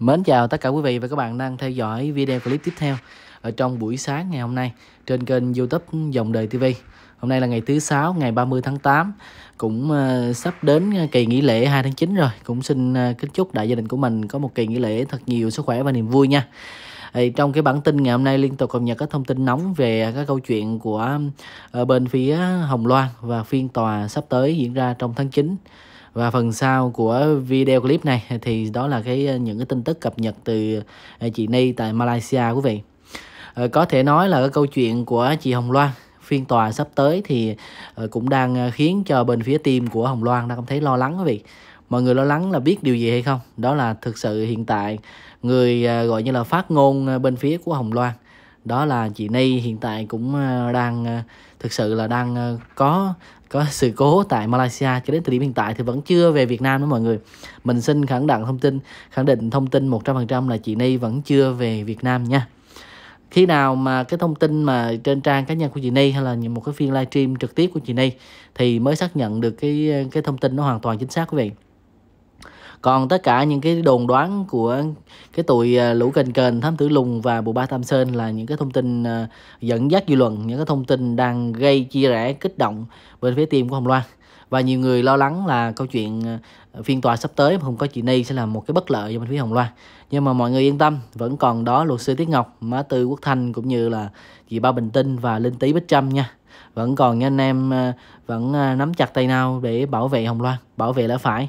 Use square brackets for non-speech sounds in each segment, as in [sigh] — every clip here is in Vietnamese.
Mến chào tất cả quý vị và các bạn đang theo dõi video clip tiếp theo ở trong buổi sáng ngày hôm nay trên kênh youtube Dòng Đời TV. Hôm nay là ngày thứ sáu ngày 30 tháng 8 cũng ờ, sắp đến ờ, kỳ nghỉ lễ 2 tháng 9 rồi. Cũng xin ờ, kính chúc đại gia đình của mình có một kỳ nghỉ lễ thật nhiều sức khỏe và niềm vui nha. Trong cái bản tin ngày hôm nay liên tục cập nhật các thông tin nóng về các câu chuyện của bên phía Hồng Loan và phiên tòa sắp tới diễn ra trong tháng 9 và phần sau của video clip này thì đó là cái ờ, những cái tin tức cập nhật từ ờ, chị Ni tại Malaysia quý vị ờ, có thể nói là cái câu chuyện của chị Hồng Loan phiên tòa sắp tới thì cũng đang khiến cho bên phía team của Hồng Loan đang cảm thấy lo lắng quý vị mọi người lo lắng là biết điều gì hay không đó là thực sự hiện tại người gọi như là phát ngôn bên phía của Hồng Loan đó là chị Ni hiện tại cũng ờ, đang ờ, thực sự là đang ờ, có có sự cố tại Malaysia cho đến thời điểm hiện tại thì vẫn chưa về Việt Nam đó mọi người. Mình xin khẳng định thông tin khẳng định thông tin 100% là chị Ni vẫn chưa về Việt Nam nha. Khi nào mà cái thông tin mà trên trang cá nhân của chị Ni hay là một cái phiên livestream trực tiếp của chị Ni thì mới xác nhận được cái cái thông tin nó hoàn toàn chính xác quý vị còn tất cả những cái đồn đoán của cái tụi à, lũ kênh kênh thám tử lùng và bộ ba tam sơn là những cái thông tin à, dẫn dắt dư luận những cái thông tin đang gây chia rẽ kích động bên phía team của hồng loan và nhiều người lo lắng là câu chuyện à, phiên tòa sắp tới mà không có chị Ni sẽ là một cái bất lợi cho bên phía Hồng Loan nhưng mà mọi người yên tâm vẫn còn đó luật sư Tiết Ngọc Má Tư Quốc Thanh cũng như là chị Ba Bình Tinh và Linh Tý Bích Trâm nha vẫn còn nha anh em vẫn nắm chặt tay nhau để bảo vệ Hồng Loan bảo vệ lẽ phải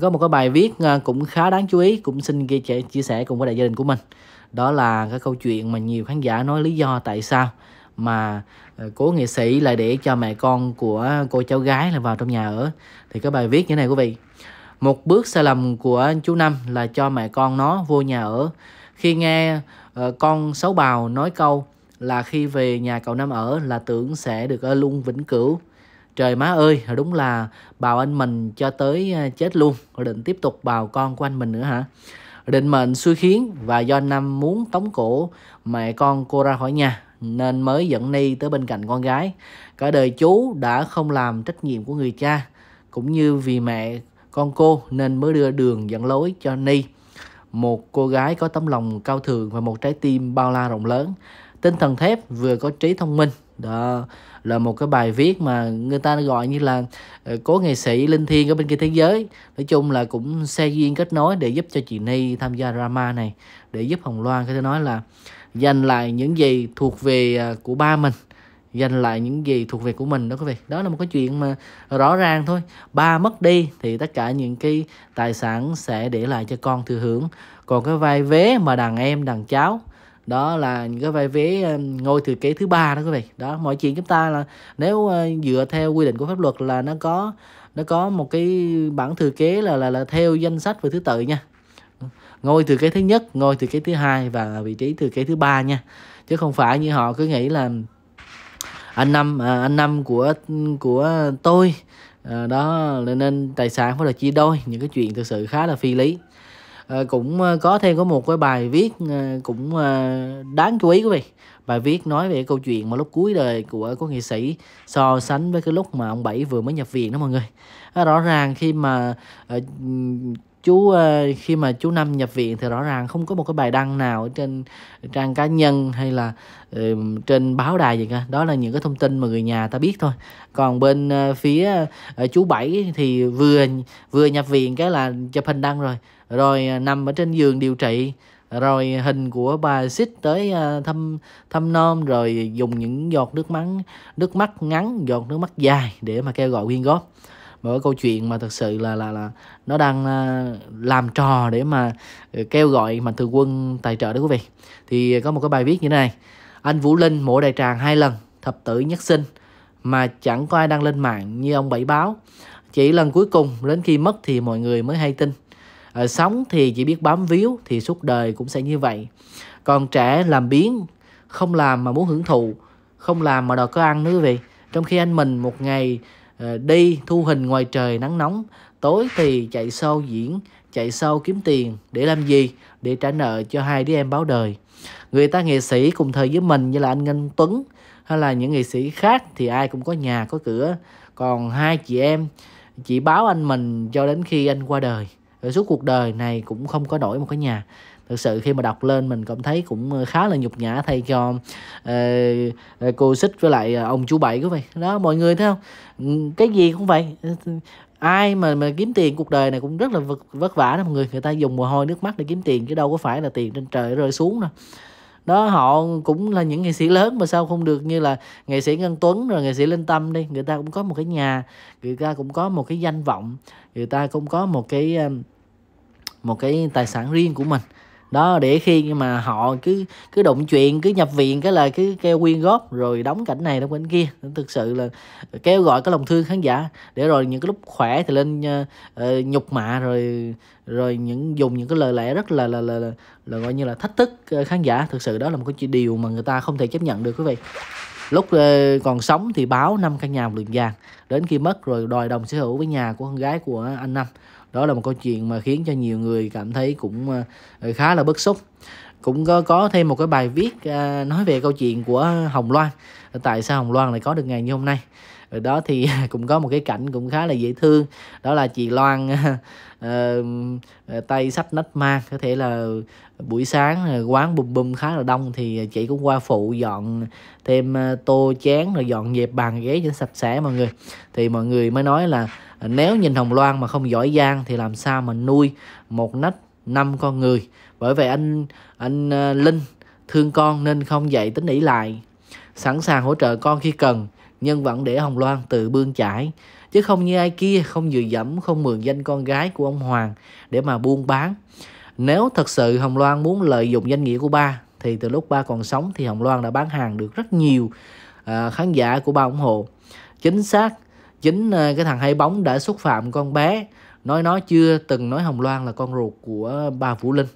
có một cái bài viết à, cũng khá đáng chú ý cũng xin ghi chia, chia sẻ cùng với đại gia đình của mình đó là cái câu chuyện mà nhiều khán giả nói lý do tại sao mà à, cố nghệ sĩ lại để cho mẹ con của cô cháu gái là vào trong nhà ở thì cái bài viết như thế này quý vị một bước sai lầm của chú năm là cho mẹ con nó vô nhà ở khi nghe ờ, con xấu bào nói câu là khi về nhà cậu năm ở là tưởng sẽ được ở luôn vĩnh cửu trời má ơi đúng là bào anh mình cho tới à, chết luôn định tiếp tục bào con của anh mình nữa hả định mệnh xui khiến và do năm muốn tống cổ mẹ con cô ra khỏi nhà nên mới dẫn ni tới bên cạnh con gái cả đời chú đã không làm trách nhiệm của người cha cũng như vì mẹ con cô nên mới đưa đường dẫn lối cho ni một cô gái có tấm lòng cao thượng và một trái tim bao la rộng lớn tinh thần thép vừa có trí thông minh đó là một cái bài viết mà người ta gọi như là ờ, cố nghệ sĩ linh thiêng ở bên kia thế giới nói chung là cũng xe duyên kết nối để giúp cho chị Ni tham gia drama này để giúp Hồng Loan có thể nói là giành lại những gì thuộc về à, của ba mình giành lại những gì thuộc về của mình đó quý vị đó là một cái chuyện mà rõ ràng thôi ba mất đi thì tất cả những cái tài sản sẽ để lại cho con thừa hưởng còn cái vai vế mà đàn em đàn cháu đó là những cái vai vế ờ, ngôi thừa kế thứ ba đó quý vị đó mọi chuyện chúng ta là nếu ờ, dựa theo quy định của pháp luật là nó có nó có một cái bản thừa kế là là là theo danh sách và thứ tự nha ngôi thừa kế thứ nhất ngôi thừa kế thứ hai và vị trí thừa kế thứ ba nha chứ không phải như họ cứ nghĩ là anh năm à, anh năm của của tôi à, đó nên tài sản phải là chia đôi những cái chuyện thực sự khá là phi lý Ờ, cũng ờ, có thêm có một cái bài viết ờ, cũng đáng chú ý quý vị bài viết nói về câu chuyện mà lúc cuối đời của của nghệ sĩ so sánh với cái lúc mà ông bảy vừa mới nhập viện đó mọi người rõ ràng khi mà chú ờ, khi mà chú năm nhập viện thì rõ ràng không có một cái bài đăng nào trên trang cá nhân hay là ờ, trên báo đài gì cả đó là những cái thông tin mà người nhà ta biết thôi còn bên ờ, phía chú bảy thì vừa vừa nhập viện cái là chụp hình đăng rồi rồi nằm ở trên giường điều trị rồi hình của bà xích tới thăm thăm non rồi dùng những giọt nước mắt nước mắt ngắn giọt nước mắt dài để mà kêu gọi quyên góp một cái câu chuyện mà thực sự là là là nó đang à, làm trò để mà ờ, kêu gọi mạnh thường quân tài trợ đó quý vị thì có một cái bài viết như thế này anh Vũ Linh mổ đại tràng hai lần thập tử nhất sinh mà chẳng có ai đăng lên mạng như ông Bảy báo chỉ lần cuối cùng đến khi mất thì mọi người mới hay tin ở ờ, sống thì chỉ biết bám víu thì suốt đời cũng sẽ như vậy còn trẻ làm biến không làm mà muốn hưởng thụ không làm mà đòi có ăn nữa quý vị trong khi anh mình một ngày Ờ, đi thu hình ngoài trời nắng nóng tối thì chạy sâu diễn chạy sâu kiếm tiền để làm gì để trả nợ cho hai đứa em báo đời người ta nghệ sĩ cùng thời với mình như là anh Ngân Tuấn hay là những nghệ sĩ khác thì ai cũng có nhà có cửa còn hai chị em chỉ báo anh mình cho đến khi anh qua đời ở suốt cuộc đời này cũng không có nổi một cái nhà thực sự khi mà đọc lên mình cảm thấy cũng ờ, khá là nhục nhã thay cho uh, cô xích với lại ông chú bảy của vậy đó mọi người thấy không cái gì cũng vậy ai mà mà kiếm tiền cuộc đời này cũng rất là vất, vất vả đó mọi người người ta dùng mồ hôi nước mắt để kiếm tiền chứ đâu có phải là tiền trên trời rơi xuống đâu đó họ cũng là những nghệ sĩ lớn mà sao không được như là nghệ sĩ Ngân Tuấn rồi nghệ sĩ Linh Tâm đi người ta cũng có một cái nhà người ta cũng có một cái danh vọng người ta cũng có một cái một cái tài sản riêng của mình đó để khi mà họ cứ cứ đụng chuyện cứ nhập viện cái là cứ kêu quyên góp rồi đóng cảnh này đóng cảnh kia thực sự là kêu gọi cái lòng thương khán giả để rồi những cái lúc khỏe thì lên uh, nhục mạ rồi rồi những dùng những cái lời lẽ rất là là là, là, là gọi như là thách thức ờ, khán giả thực sự đó là một cái điều mà người ta không thể chấp nhận được quý vị lúc còn sống thì báo năm căn nhà một lượng vàng đến khi mất rồi đòi đồng sở hữu với nhà của con gái của anh năm đó là một câu chuyện mà khiến cho nhiều người cảm thấy cũng ờ, ờ, khá là bức xúc cũng có, có thêm một cái bài viết ờ, nói về câu chuyện của Hồng Loan tại sao Hồng Loan lại có được ngày như hôm nay đó thì [laughs] cũng có một cái cảnh cũng khá là dễ thương đó là chị Loan uh, [laughs] tay sách nách mang có thể là buổi sáng quán bùm bùm khá là đông thì chị cũng qua phụ dọn thêm tô chén rồi dọn dẹp bàn ghế cho sạch sẽ mọi người thì mọi người mới nói là nếu nhìn hồng loan mà không giỏi giang thì làm sao mà nuôi một nách năm con người bởi vậy anh anh ờ, linh thương con nên không dạy tính ỷ lại sẵn sàng hỗ trợ con khi cần nhưng vẫn để hồng loan tự bươn chải chứ không như ai kia không dự dẫm không mượn danh con gái của ông hoàng để mà buôn bán nếu thật sự hồng loan muốn lợi dụng danh nghĩa của ba thì từ lúc ba còn sống thì hồng loan đã bán hàng được rất nhiều ờ, khán giả của ba ủng hộ chính xác chính ờ, cái thằng hay bóng đã xúc phạm con bé nói nó chưa từng nói hồng loan là con ruột của bà vũ linh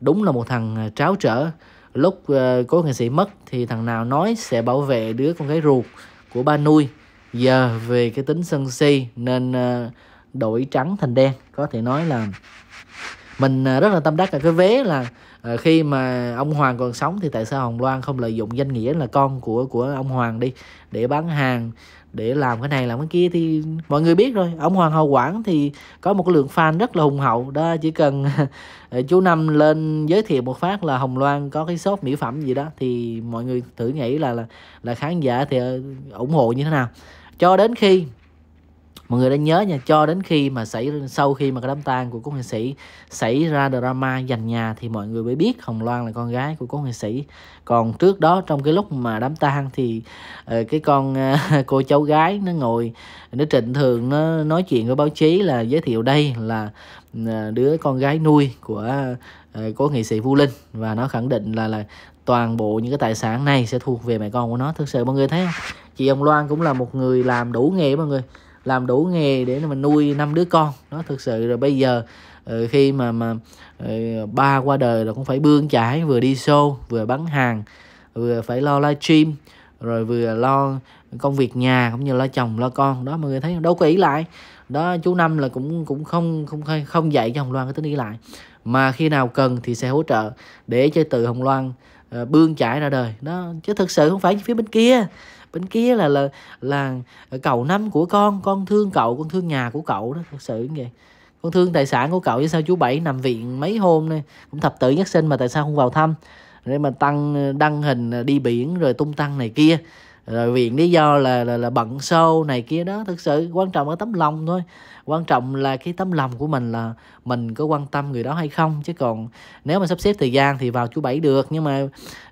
đúng là một thằng ờ, tráo trở lúc ờ, cố nghệ sĩ mất thì thằng nào nói sẽ bảo vệ đứa con gái ruột của ba nuôi giờ về cái tính sân si nên đổi trắng thành đen có thể nói là mình rất là tâm đắc cả cái vế là khi mà ông Hoàng còn sống thì tại sao Hồng Loan không lợi dụng danh nghĩa là con của của ông Hoàng đi để bán hàng để làm cái này làm cái kia thì mọi người biết rồi ông hoàng hậu quảng thì có một cái lượng fan rất là hùng hậu đó chỉ cần [laughs] chú năm lên giới thiệu một phát là hồng loan có cái shop mỹ phẩm gì đó thì mọi người thử nghĩ là là, là khán giả thì ờ, ủng hộ như thế nào cho đến khi mọi người đã nhớ nha cho đến khi mà xảy sau khi mà cái đám tang của cố nghệ sĩ xảy ra drama giành nhà thì mọi người mới biết hồng loan là con gái của cố nghệ sĩ còn trước đó trong cái lúc mà đám tang thì ờ, cái con ờ, [laughs] cô cháu gái nó ngồi nó trịnh thường nó nói chuyện với báo chí là giới thiệu đây là ờ, đứa con gái nuôi của cố nghệ sĩ vũ linh và nó khẳng định là là toàn bộ những cái tài sản này sẽ thuộc về mẹ con của nó thực sự mọi người thấy không chị ông loan cũng là một người làm đủ nghề mọi người làm đủ nghề để mà nuôi năm đứa con nó thực sự rồi bây giờ ờ, khi mà mà ờ, ba qua đời là cũng phải bươn chải vừa đi show vừa bán hàng vừa phải lo livestream rồi vừa lo công việc nhà cũng như lo chồng lo con đó mọi người thấy đâu có ý lại đó chú năm là cũng cũng không không không dạy cho hồng loan cái tính ý lại mà khi nào cần thì sẽ hỗ trợ để cho từ hồng loan ờ, bươn chải ra đời đó chứ thực sự không phải phía bên kia bên kia là là là cậu năm của con con thương cậu con thương nhà của cậu đó thật sự như vậy con thương tài sản của cậu chứ sao chú bảy nằm viện mấy hôm nay cũng thập tử nhất sinh mà tại sao không vào thăm để mà tăng đăng hình đi biển rồi tung tăng này kia rồi viện lý do là, là là bận sâu này kia đó thực sự quan trọng ở tấm lòng thôi quan trọng là cái tấm lòng của mình là mình có quan tâm người đó hay không chứ còn nếu mà sắp xếp thời gian thì vào chú bảy được nhưng mà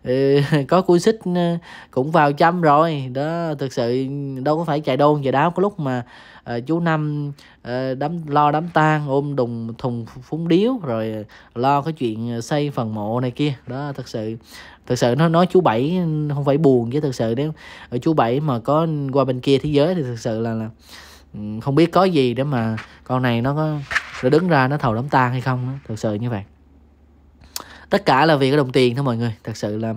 ừ, [laughs] có cua xích ừ, cũng vào chăm rồi đó thực sự đâu có phải chạy đôn chạy đáo có lúc mà ờ, chú năm uh, đám lo đám tang ôm đùng thùng phúng điếu rồi lo cái chuyện xây phần mộ này kia đó thực sự thực sự nó nói chú bảy không phải buồn chứ thực sự nếu chú bảy mà có qua bên kia thế giới thì thực sự là là Ừ, không biết có gì để mà con này nó có nó đứng ra nó thầu đám tang hay không thật sự như vậy tất cả là vì cái đồng tiền thôi mọi người thật sự là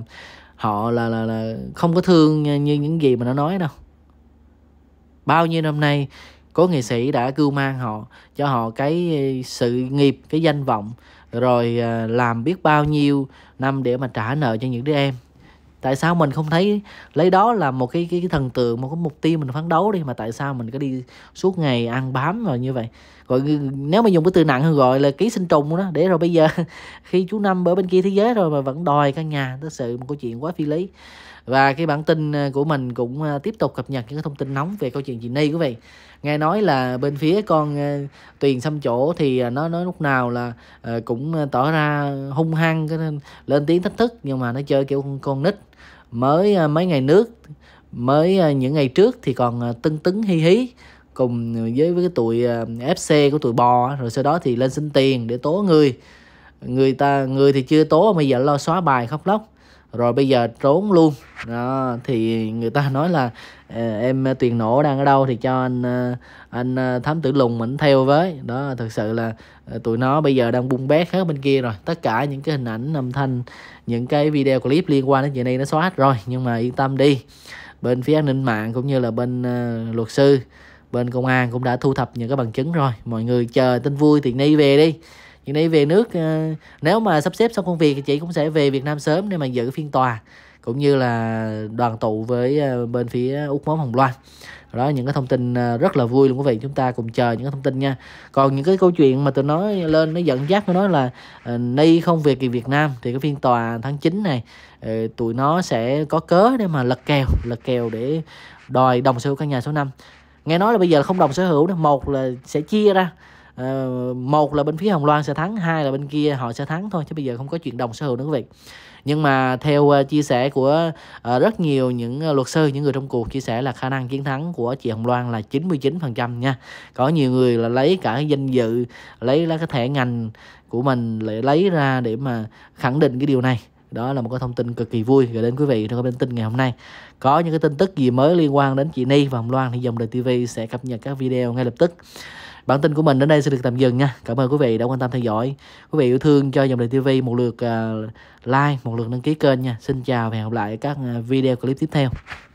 họ là là, là không có thương như những gì mà nó nói đâu bao nhiêu năm nay có nghệ sĩ đã cưu mang họ cho họ cái sự nghiệp cái danh vọng rồi à, làm biết bao nhiêu năm để mà trả nợ cho những đứa em tại sao mình không thấy lấy đó là một cái cái, cái thần tượng một cái mục tiêu mình phấn đấu đi mà tại sao mình cứ đi suốt ngày ăn bám rồi như vậy gọi nếu mà dùng cái từ nặng hơn gọi là ký sinh trùng đó để rồi bây giờ [laughs] khi chú năm ở bên kia thế giới rồi mà vẫn đòi căn nhà thực sự một câu chuyện quá phi lý và cái bản tin à, của mình cũng à, tiếp tục cập nhật những cái thông tin nóng về câu chuyện chị Ni quý vị nghe nói là bên phía con à, Tuyền xăm chỗ thì nó nói lúc nào là cũng tỏ ra hung hăng lên tiếng thách thức nhưng mà nó chơi kiểu con, nít mới mấy ngày nước mới những ngày trước thì còn tưng tứng hi hí cùng với với cái tụi FC của tụi bò rồi sau đó thì lên xin tiền để tố người người ta người thì chưa tố mà giờ lo xóa bài khóc lóc rồi bây giờ trốn luôn đó thì người ta nói là ờ, em tiền nổ đang ở đâu thì cho anh ờ, anh ờ, thám tử lùng mình theo với đó thực sự là tụi nó bây giờ đang bung bét hết bên kia rồi tất cả những cái hình ảnh âm thanh những cái video clip liên quan đến chuyện này nó xóa hết rồi nhưng mà yên tâm đi bên phía an ninh mạng cũng như là bên uh, luật sư bên công an cũng đã thu thập những cái bằng chứng rồi mọi người chờ tin vui thì ni về đi chị này về nước ờ, nếu mà sắp xếp xong công việc thì chị cũng sẽ về Việt Nam sớm để mà giữ phiên tòa cũng như là đoàn tụ với ờ, bên phía út móng hồng loan đó những cái thông tin ờ, rất là vui luôn quý vị chúng ta cùng chờ những cái thông tin nha còn những cái câu chuyện mà tôi nói lên nó dẫn dắt nó nói là uh, nay không về kỳ việt nam thì cái phiên tòa tháng 9 này tụi nó sẽ có cớ để mà lật kèo lật kèo để đòi đồng sở hữu căn nhà số 5 nghe nói là bây giờ là không đồng sở hữu nữa một là sẽ chia ra Ờ, một là bên phía hồng loan sẽ thắng hai là bên kia họ sẽ thắng thôi chứ bây giờ không có chuyện đồng sở hữu nữa quý vị nhưng mà theo ờ, chia sẻ của ờ, rất nhiều những luật sư những người trong cuộc chia sẻ là khả năng chiến thắng của chị Hồng Loan là 99% nha có nhiều người là lấy cả danh dự lấy cái thẻ ngành của mình lại lấy ra để mà khẳng định cái điều này đó là một cái thông tin cực kỳ vui gửi đến quý vị trong cái bản tin ngày hôm nay có những cái tin tức gì mới liên quan đến chị Ni và Hồng Loan thì dòng đời TV sẽ cập nhật các video ngay lập tức bản tin của mình đến đây sẽ được tạm dừng nha cảm ơn quý vị đã quan tâm theo dõi quý vị yêu thương cho dòng đời tv một lượt à, like một lượt đăng ký kênh nha xin chào và hẹn gặp lại các à, video clip tiếp theo